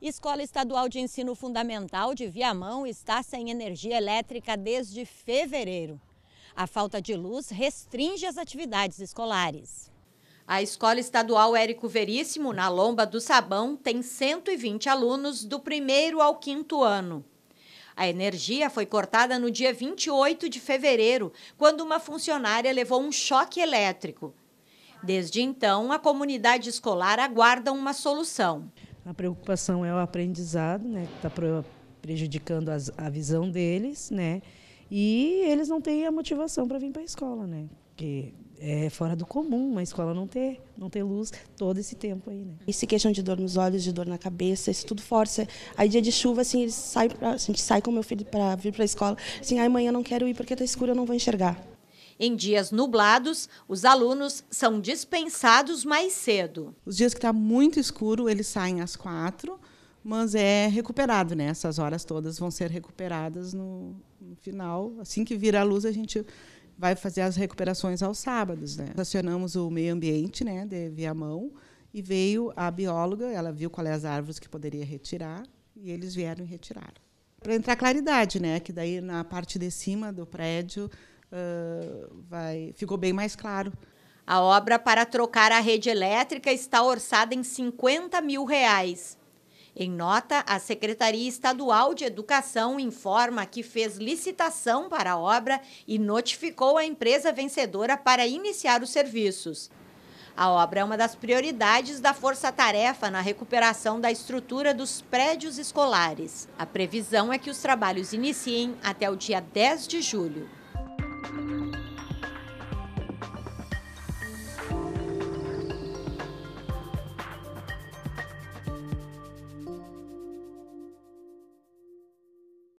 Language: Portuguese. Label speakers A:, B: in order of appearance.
A: Escola Estadual de Ensino Fundamental de Viamão está sem energia elétrica desde fevereiro. A falta de luz restringe as atividades escolares. A Escola Estadual Érico Veríssimo, na Lomba do Sabão, tem 120 alunos do primeiro ao quinto ano. A energia foi cortada no dia 28 de fevereiro, quando uma funcionária levou um choque elétrico. Desde então, a comunidade escolar aguarda uma solução.
B: A preocupação é o aprendizado, né, que está prejudicando as, a visão deles, né? E eles não têm a motivação para vir para a escola,
C: né? Porque é fora do comum uma escola não ter, não ter luz todo esse tempo aí, né? E se de dor nos olhos, de dor na cabeça, isso tudo força. Aí dia de chuva, assim, eles saem pra, a gente sai com meu filho para vir para a escola, assim, ai amanhã eu não quero ir porque está escuro, eu não vou enxergar.
A: Em dias nublados, os alunos são dispensados mais cedo. Os dias que
D: está muito escuro, eles saem às quatro, mas é recuperado, né? Essas horas todas vão ser recuperadas no, no final. Assim que vira a luz, a gente vai fazer as recuperações aos sábados, né? Acionamos o meio ambiente, né, de mão e veio a bióloga, ela viu quais é as árvores que poderia retirar, e eles vieram e retiraram. Para entrar claridade, né, que daí na parte de cima do prédio uh,
A: vai, ficou bem mais claro. A obra para trocar a rede elétrica está orçada em 50 mil reais. Em nota, a Secretaria Estadual de Educação informa que fez licitação para a obra e notificou a empresa vencedora para iniciar os serviços. A obra é uma das prioridades da força-tarefa na recuperação da estrutura dos prédios escolares. A previsão é que os trabalhos iniciem até o dia 10 de julho. Thank you.